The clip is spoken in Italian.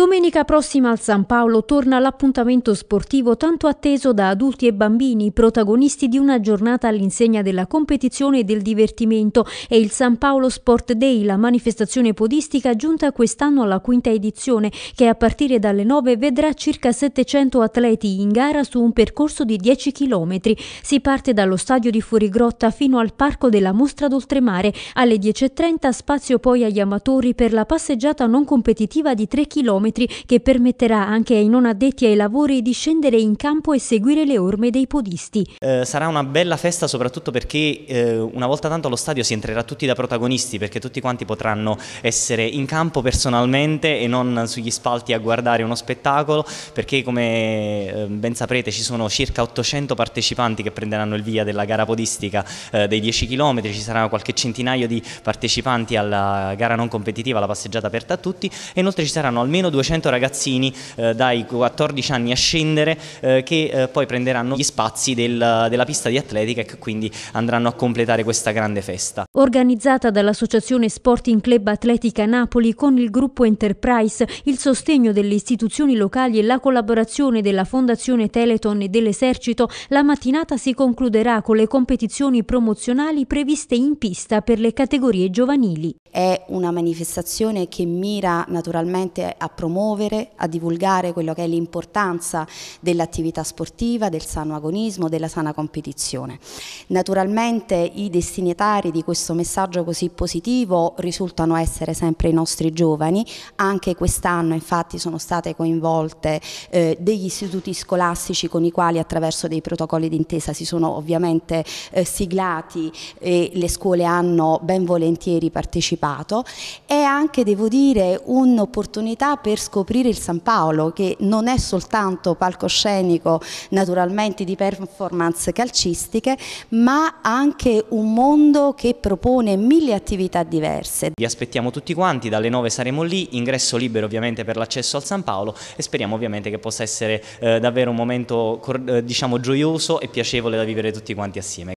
Domenica prossima al San Paolo torna l'appuntamento sportivo tanto atteso da adulti e bambini, protagonisti di una giornata all'insegna della competizione e del divertimento. È il San Paolo Sport Day, la manifestazione podistica giunta quest'anno alla quinta edizione, che a partire dalle 9 vedrà circa 700 atleti in gara su un percorso di 10 km. Si parte dallo stadio di Fuorigrotta fino al Parco della Mostra d'Oltremare. Alle 10.30 spazio poi agli amatori per la passeggiata non competitiva di 3 km chilometri che permetterà anche ai non addetti ai lavori di scendere in campo e seguire le orme dei podisti. Eh, sarà una bella festa soprattutto perché eh, una volta tanto allo stadio si entrerà tutti da protagonisti perché tutti quanti potranno essere in campo personalmente e non sugli spalti a guardare uno spettacolo perché come eh, ben saprete ci sono circa 800 partecipanti che prenderanno il via della gara podistica eh, dei 10 km, ci saranno qualche centinaio di partecipanti alla gara non competitiva, la passeggiata aperta a tutti e inoltre ci saranno almeno due 200 ragazzini eh, dai 14 anni a scendere eh, che eh, poi prenderanno gli spazi del, della pista di atletica e che quindi andranno a completare questa grande festa. Organizzata dall'Associazione Sporting Club Atletica Napoli con il gruppo Enterprise, il sostegno delle istituzioni locali e la collaborazione della Fondazione Teleton e dell'Esercito, la mattinata si concluderà con le competizioni promozionali previste in pista per le categorie giovanili. È una manifestazione che mira naturalmente a promuovere promuovere, a divulgare quello che è l'importanza dell'attività sportiva, del sano agonismo, della sana competizione. Naturalmente i destinatari di questo messaggio così positivo risultano essere sempre i nostri giovani, anche quest'anno infatti sono state coinvolte eh, degli istituti scolastici con i quali attraverso dei protocolli d'intesa si sono ovviamente eh, siglati e le scuole hanno ben volentieri partecipato. È anche, devo dire, un'opportunità per per scoprire il San Paolo che non è soltanto palcoscenico naturalmente di performance calcistiche ma anche un mondo che propone mille attività diverse. Vi aspettiamo tutti quanti, dalle 9 saremo lì, ingresso libero ovviamente per l'accesso al San Paolo e speriamo ovviamente che possa essere eh, davvero un momento eh, diciamo gioioso e piacevole da vivere tutti quanti assieme.